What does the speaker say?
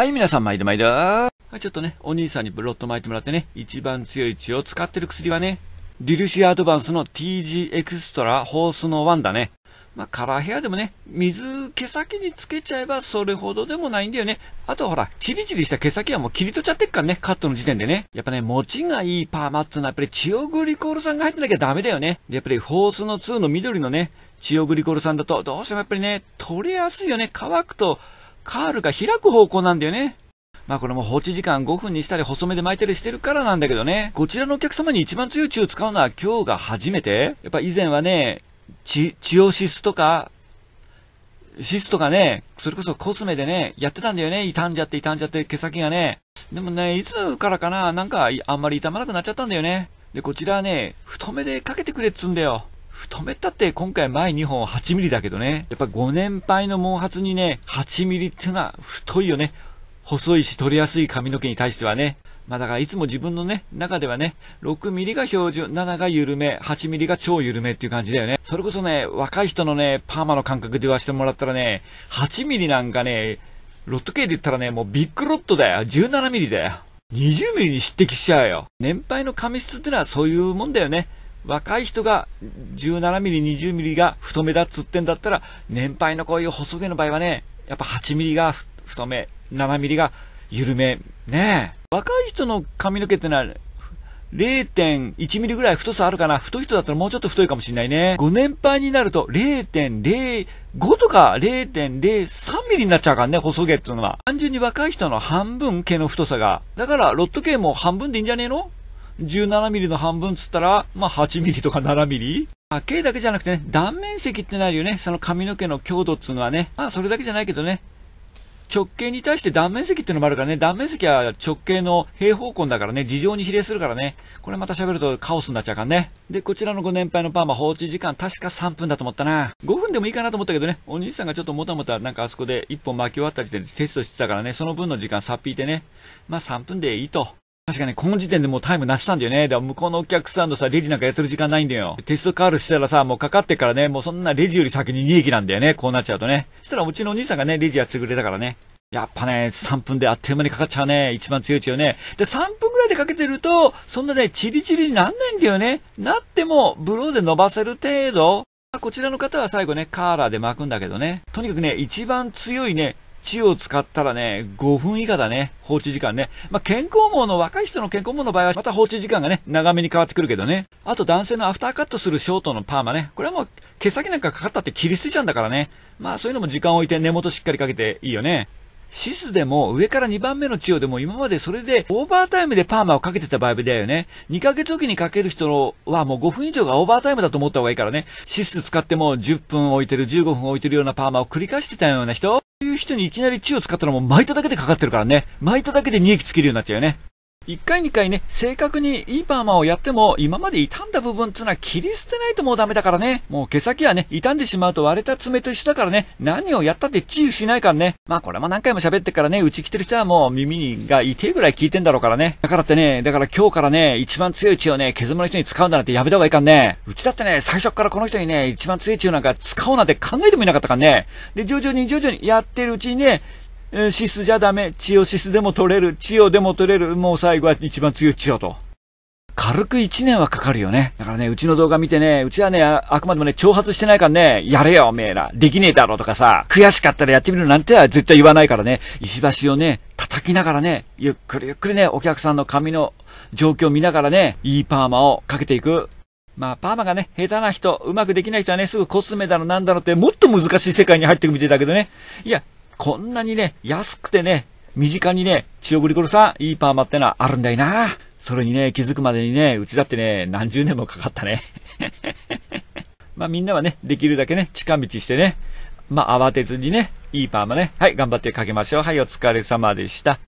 はい、皆さん、毎度毎度。はい、ちょっとね、お兄さんにブロット巻いてもらってね、一番強い血を使ってる薬はね、ディルシアアドバンスの TG エクストラホースの1だね。まあ、カラーヘアでもね、水毛先につけちゃえばそれほどでもないんだよね。あとほら、チリチリした毛先はもう切り取っちゃってっからね、カットの時点でね。やっぱね、持ちがいいパーマっつうのはやっぱり血をグリコール酸が入ってなきゃダメだよね。で、やっぱりホースの2の緑のね、血をグリコール酸だとどうしてもやっぱりね、取れやすいよね。乾くとカールが開く方向なんだよね。まあこれも放置時間5分にしたり細めで巻いたりしてるからなんだけどね。こちらのお客様に一番強い血を使うのは今日が初めて。やっぱ以前はね、血、血をシスとか、シスとかね、それこそコスメでね、やってたんだよね。傷んじゃって傷んじゃって毛先がね。でもね、いつからかな、なんかあんまり痛まなくなっちゃったんだよね。で、こちらはね、太めでかけてくれっつうんだよ。太めったって今回前2本8ミリだけどね。やっぱ5年配の毛髪にね、8ミリってのは太いよね。細いし取りやすい髪の毛に対してはね。まあだからいつも自分のね、中ではね、6ミリが標準、7が緩め、8ミリが超緩めっていう感じだよね。それこそね、若い人のね、パーマの感覚で言わせてもらったらね、8ミリなんかね、ロット系で言ったらね、もうビッグロットだよ。17ミリだよ。20ミリに匹敵しちゃうよ。年配の髪質ってのはそういうもんだよね。若い人が17ミリ、20ミリが太めだっつってんだったら、年配のこういう細毛の場合はね、やっぱ8ミリが太め、7ミリが緩め、ねえ。若い人の髪の毛ってのは、0.1ミリぐらい太さあるかな太い人だったらもうちょっと太いかもしんないね。ご年配になると0.05とか0.03ミリになっちゃうからね、細毛っていうのは。単純に若い人の半分毛の太さが。だから、ロット毛も半分でいいんじゃねえの17ミリの半分つったら、まあ、8ミリとか7ミリ径だけじゃなくてね、断面積ってなるよね。その髪の毛の強度っつうのはね。まあ、それだけじゃないけどね。直径に対して断面積ってのもあるからね。断面積は直径の平方根だからね。事情に比例するからね。これまた喋るとカオスになっちゃうからね。で、こちらのご年配のパーマ放置時間確か3分だと思ったな。5分でもいいかなと思ったけどね。お兄さんがちょっともたもたなんかあそこで1本巻き終わった時点でテストしてたからね。その分の時間さっぴいてね。まあ3分でいいと。確かね、この時点でもうタイムなしたんだよね。だから向こうのお客さんとさ、レジなんかやってる時間ないんだよ。テストカールしたらさ、もうかかってからね、もうそんなレジより先に利益なんだよね。こうなっちゃうとね。そしたらうちのお兄さんがね、レジやってくれたからね。やっぱね、3分であっという間にかかっちゃうね。一番強い血をね。で、3分ぐらいでかけてると、そんなね、チリチリになんないんだよね。なっても、ブローで伸ばせる程度。こちらの方は最後ね、カーラーで巻くんだけどね。とにかくね、一番強いね、チを使ったらね、5分以下だね、放置時間ね。まあ、健康網の若い人の健康網の場合は、また放置時間がね、長めに変わってくるけどね。あと男性のアフターカットするショートのパーマね。これはもう、毛先なんかかかったって切り捨てちゃうんだからね。まあ、そういうのも時間を置いて根元しっかりかけていいよね。シスでも上から2番目の治療でも今までそれでオーバータイムでパーマをかけてた場合だよね。2ヶ月おきにかける人はもう5分以上がオーバータイムだと思った方がいいからね。シス使っても10分置いてる15分置いてるようなパーマを繰り返してたような人いう人にいきなり血を使ったらもう巻いただけでかかってるからね。巻いただけで利益つけるようになっちゃうよね。一回二回ね、正確にいいパーマをやっても、今まで傷んだ部分っつうのは切り捨てないともうダメだからね。もう毛先はね、傷んでしまうと割れた爪と一緒だからね、何をやったって治癒しないからね。まあこれも何回も喋ってからね、うち来てる人はもう耳が痛いぐらい聞いてんだろうからね。だからってね、だから今日からね、一番強い血をね、毛づの人に使うんだなんてやめた方がいいかんね。うちだってね、最初からこの人にね、一番強い血をなんか使おうなんて考えてもいなかったからね。で、徐々に徐々にやってるうちにね、シスじゃダメ、チオシスでも取れる、チオでも取れる、もう最後は一番強いチオと。軽く一年はかかるよね。だからね、うちの動画見てね、うちはね、あくまでもね、挑発してないからね、やれよ、おめえら。できねえだろとかさ、悔しかったらやってみるなんては絶対言わないからね、石橋をね、叩きながらね、ゆっくりゆっくりね、お客さんの髪の状況を見ながらね、いいパーマをかけていく。まあ、パーマがね、下手な人、うまくできない人はね、すぐコスメだろ、なんだろって、もっと難しい世界に入っていくみたいだけどね。いや、こんなにね、安くてね、身近にね、チオグリコルさん、いいパーマってのはあるんだよな。それにね、気づくまでにね、うちだってね、何十年もかかったね。まあみんなはね、できるだけね、近道してね、まあ慌てずにね、いいパーマね、はい、頑張ってかけましょう。はい、お疲れ様でした。